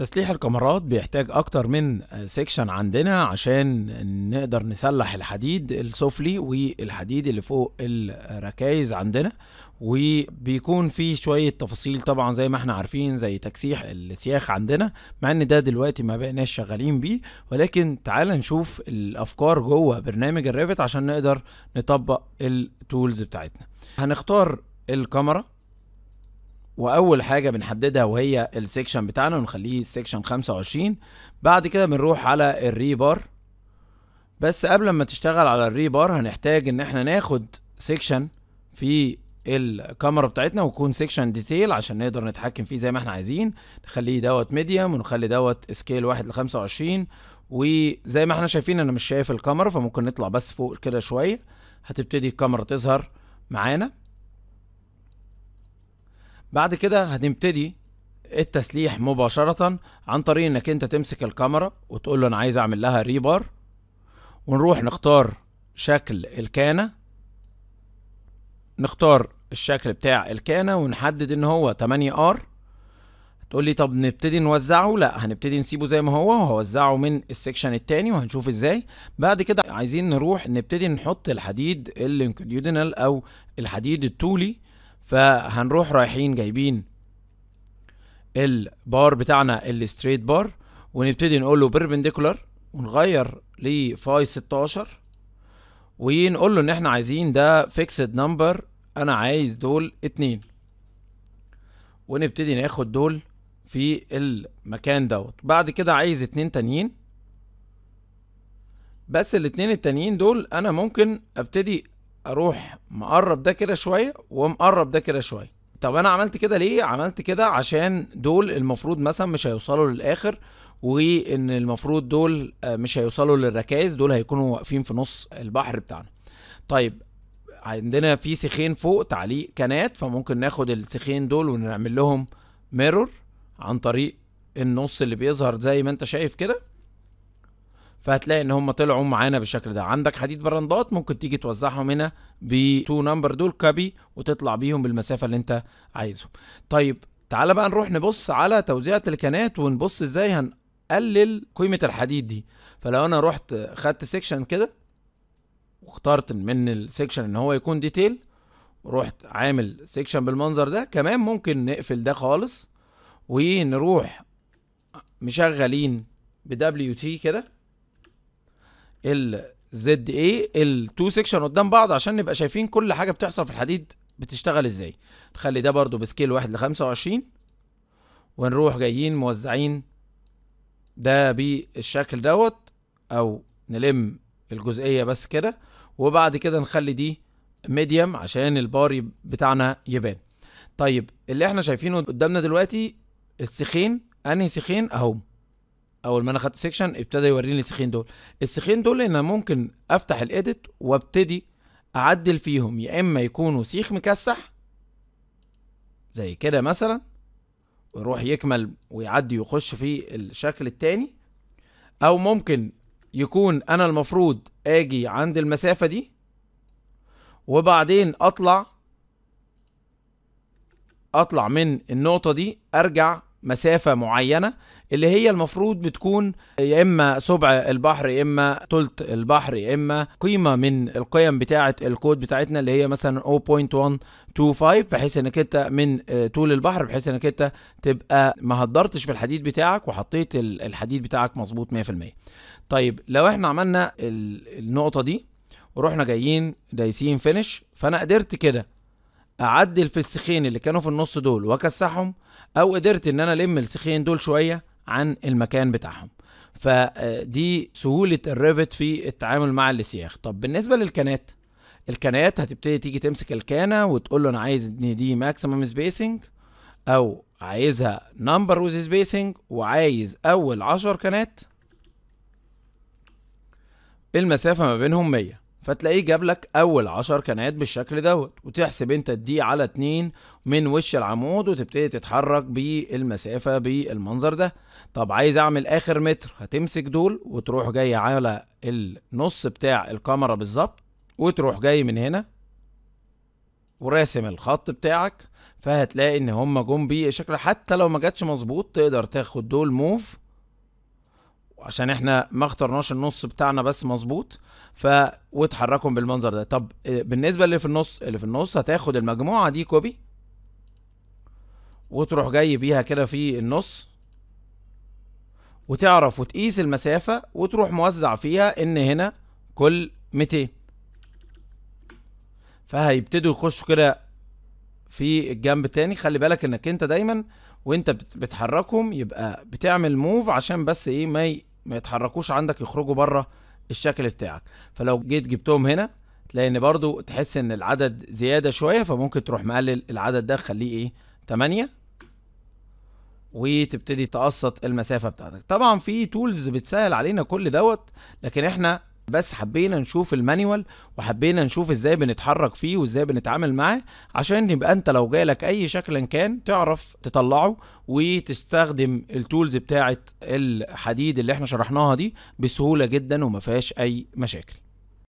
تسليح الكاميرات بيحتاج اكتر من سيكشن عندنا عشان نقدر نسلح الحديد السفلي والحديد اللي فوق الركايز عندنا وبيكون في شوية تفاصيل طبعا زي ما احنا عارفين زي تكسيح السياخ عندنا مع ان ده دلوقتي ما بقناش شغالين بيه ولكن تعال نشوف الافكار جوه برنامج الريفت عشان نقدر نطبق التولز بتاعتنا هنختار الكاميرا واول حاجه بنحددها وهي السكشن بتاعنا ونخليه سكشن 25 بعد كده بنروح على الريبر بس قبل ما تشتغل على الريبر هنحتاج ان احنا ناخد سكشن في الكاميرا بتاعتنا ويكون سيكشن ديتيل عشان نقدر نتحكم فيه زي ما احنا عايزين نخليه دوت ميديوم ونخلي دوت سكيل واحد لخمسة وعشرين وزي ما احنا شايفين انا مش شايف الكاميرا فممكن نطلع بس فوق كده شوية هتبتدي الكاميرا تظهر معانا بعد كده هنبتدي التسليح مباشرة عن طريق انك انت تمسك الكاميرا وتقول له انا عايز اعمل لها ريبار ونروح نختار شكل الكانة نختار الشكل بتاع الكانة ونحدد ان هو 8 ار تقول لي طب نبتدي نوزعه لا هنبتدي نسيبه زي ما هو وهوزعه من السكشن التاني وهنشوف ازاي بعد كده عايزين نروح نبتدي نحط الحديد الانكوديودينال او الحديد الطولي فهنروح رايحين جايبين البار بتاعنا الستريت بار ونبتدي نقول له بيربنديكولار ونغير لفاي 16 ونقول له ان احنا عايزين ده فيكسد نمبر انا عايز دول اتنين ونبتدي ناخد دول في المكان دوت بعد كده عايز اتنين تانيين بس الاتنين التانيين دول انا ممكن ابتدي اروح مقرب ده كده شويه ومقرب ده كده شويه طب انا عملت كده ليه عملت كده عشان دول المفروض مثلا مش هيوصلوا للاخر وان المفروض دول مش هيوصلوا للركائز دول هيكونوا واقفين في نص البحر بتاعنا طيب عندنا في سيخين فوق تعليق كنات فممكن ناخد السيخين دول ونعمل لهم ميرور عن طريق النص اللي بيظهر زي ما انت شايف كده فهتلاقي ان هم طلعوا معانا بالشكل ده عندك حديد برندات ممكن تيجي توزعهم هنا بتو نمبر دول كابي وتطلع بيهم بالمسافه اللي انت عايزهم طيب تعال بقى نروح نبص على توزيع الكنات ونبص ازاي هنقلل قيمه الحديد دي فلو انا رحت خدت سيكشن كده واخترت من السيكشن ان هو يكون ديتيل ورحت عامل سيكشن بالمنظر ده كمان ممكن نقفل ده خالص ونروح مشغلين بدبليو تي كده ال زد اي التو سيكشن قدام بعض عشان نبقى شايفين كل حاجه بتحصل في الحديد بتشتغل ازاي نخلي ده برضو بسكيل واحد لخمسة وعشرين ونروح جايين موزعين ده بالشكل دوت او نلم الجزئيه بس كده وبعد كده نخلي دي ميديم عشان البار بتاعنا يبان طيب اللي احنا شايفينه قدامنا دلوقتي السخين انهي سخين اهو اول ما انا خدت سيكشن ابتدى يوريني السيخين دول السيخين دول انا ممكن افتح الايديت وابتدي اعدل فيهم يا اما يكونوا سيخ مكسح زي كده مثلا ويروح يكمل ويعدي ويخش في الشكل التاني او ممكن يكون انا المفروض اجي عند المسافه دي وبعدين اطلع اطلع من النقطه دي ارجع مسافة معينة اللي هي المفروض بتكون يا إما سبع البحر يا إما تلت البحر يا إما قيمة من القيم بتاعة الكود بتاعتنا اللي هي مثلا 0.125 بحيث إنك أنت من آه، طول البحر بحيث إنك أنت تبقى ما هدرتش في الحديد بتاعك وحطيت الحديد بتاعك مظبوط 100% طيب لو إحنا عملنا النقطة دي ورحنا جايين دايسين فينش فأنا قدرت كده اعدي الفسخين اللي كانوا في النص دول واكسحهم او قدرت ان انا الم السخين دول شويه عن المكان بتاعهم فدي آه، سهولة الريفت في التعامل مع السياخ طب بالنسبة للكنات الكنات هتبتدي تيجي تمسك الكانة وتقول له انا عايز ان دي ماكسيمم سبيسنج او عايزها نمبر وز سبيسنج وعايز اول عشر كنات المسافة ما بينهم 100 فتلاقيه جاب لك اول عشر كنات بالشكل دوت وتحسب انت الدي على اتنين من وش العمود وتبتدي تتحرك بالمسافة بالمنظر ده طب عايز اعمل اخر متر هتمسك دول وتروح جاي على النص بتاع الكاميرا بالظبط وتروح جاي من هنا وراسم الخط بتاعك فهتلاقي ان هما جم بيه شكل حتى لو ما جاتش مظبوط تقدر تاخد دول موف عشان احنا ما اخترناش النص بتاعنا بس مظبوط ف واتحركهم بالمنظر ده طب آه، بالنسبه اللي في النص اللي في النص هتاخد المجموعه دي كوبي وتروح جاي بيها كده في النص وتعرف وتقيس المسافه وتروح موزع فيها ان هنا كل 200 فهيبتدوا يخشوا كده في الجنب التاني خلي بالك انك انت دايما وانت بتحركهم يبقى بتعمل موف عشان بس ايه ما ما يتحركوش عندك يخرجوا بره الشكل بتاعك فلو جيت جبتهم هنا تلاقي ان برضو تحس ان العدد زياده شويه فممكن تروح مقلل العدد ده خليه ايه 8 وتبتدي تقسط المسافه بتاعتك طبعا في تولز بتسهل علينا كل دوت لكن احنا بس حبينا نشوف المانيوال وحبينا نشوف ازاي بنتحرك فيه وازاي بنتعامل معاه عشان يبقى انت لو جالك اي شكل كان تعرف تطلعه وتستخدم التولز بتاعه الحديد اللي احنا شرحناها دي بسهوله جدا وما فيهاش اي مشاكل